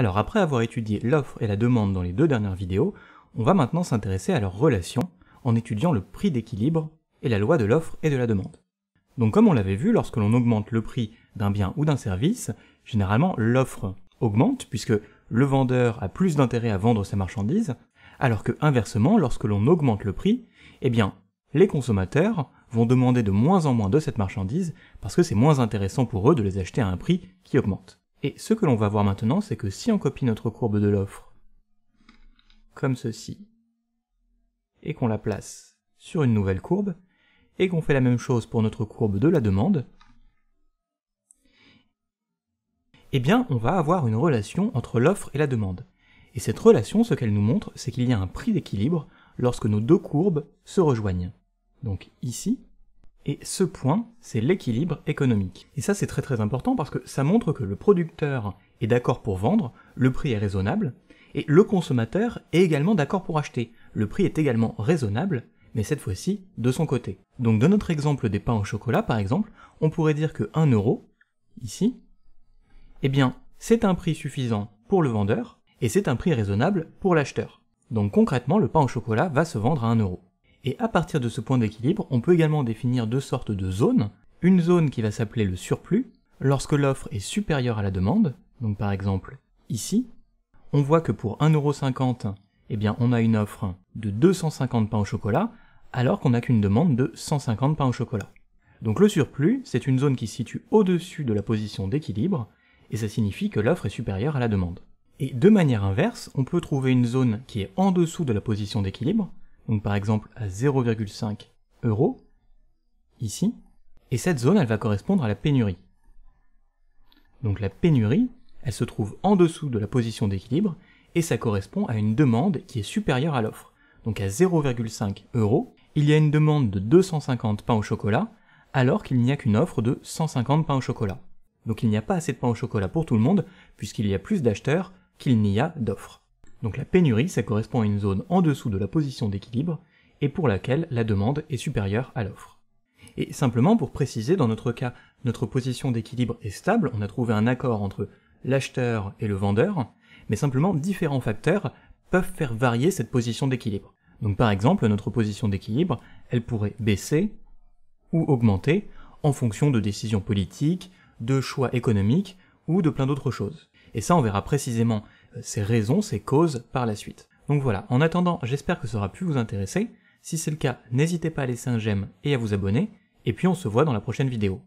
Alors après avoir étudié l'offre et la demande dans les deux dernières vidéos, on va maintenant s'intéresser à leur relation en étudiant le prix d'équilibre et la loi de l'offre et de la demande. Donc comme on l'avait vu, lorsque l'on augmente le prix d'un bien ou d'un service, généralement l'offre augmente puisque le vendeur a plus d'intérêt à vendre sa marchandise, alors que inversement, lorsque l'on augmente le prix, eh bien, les consommateurs vont demander de moins en moins de cette marchandise parce que c'est moins intéressant pour eux de les acheter à un prix qui augmente. Et ce que l'on va voir maintenant, c'est que si on copie notre courbe de l'offre, comme ceci, et qu'on la place sur une nouvelle courbe, et qu'on fait la même chose pour notre courbe de la demande, eh bien on va avoir une relation entre l'offre et la demande. Et cette relation, ce qu'elle nous montre, c'est qu'il y a un prix d'équilibre lorsque nos deux courbes se rejoignent. Donc ici, et ce point, c'est l'équilibre économique. Et ça, c'est très très important parce que ça montre que le producteur est d'accord pour vendre, le prix est raisonnable, et le consommateur est également d'accord pour acheter. Le prix est également raisonnable, mais cette fois-ci de son côté. Donc dans notre exemple des pains au chocolat, par exemple, on pourrait dire que 1 euro, ici, eh bien, c'est un prix suffisant pour le vendeur, et c'est un prix raisonnable pour l'acheteur. Donc concrètement, le pain au chocolat va se vendre à 1 euro. Et à partir de ce point d'équilibre, on peut également définir deux sortes de zones. Une zone qui va s'appeler le surplus, lorsque l'offre est supérieure à la demande, donc par exemple ici, on voit que pour 1,50€, eh bien on a une offre de 250 pains au chocolat, alors qu'on n'a qu'une demande de 150 pains au chocolat. Donc le surplus, c'est une zone qui se situe au-dessus de la position d'équilibre, et ça signifie que l'offre est supérieure à la demande. Et de manière inverse, on peut trouver une zone qui est en dessous de la position d'équilibre, donc par exemple à 0,5 euros, ici, et cette zone, elle va correspondre à la pénurie. Donc la pénurie, elle se trouve en dessous de la position d'équilibre, et ça correspond à une demande qui est supérieure à l'offre. Donc à 0,5 euros, il y a une demande de 250 pains au chocolat, alors qu'il n'y a qu'une offre de 150 pains au chocolat. Donc il n'y a pas assez de pains au chocolat pour tout le monde, puisqu'il y a plus d'acheteurs qu'il n'y a d'offres. Donc la pénurie, ça correspond à une zone en dessous de la position d'équilibre et pour laquelle la demande est supérieure à l'offre. Et simplement pour préciser, dans notre cas, notre position d'équilibre est stable, on a trouvé un accord entre l'acheteur et le vendeur, mais simplement différents facteurs peuvent faire varier cette position d'équilibre. Donc par exemple, notre position d'équilibre, elle pourrait baisser ou augmenter en fonction de décisions politiques, de choix économiques ou de plein d'autres choses. Et ça, on verra précisément ses raisons, ses causes par la suite. Donc voilà, en attendant, j'espère que ça aura pu vous intéresser. Si c'est le cas, n'hésitez pas à laisser un j'aime et à vous abonner, et puis on se voit dans la prochaine vidéo.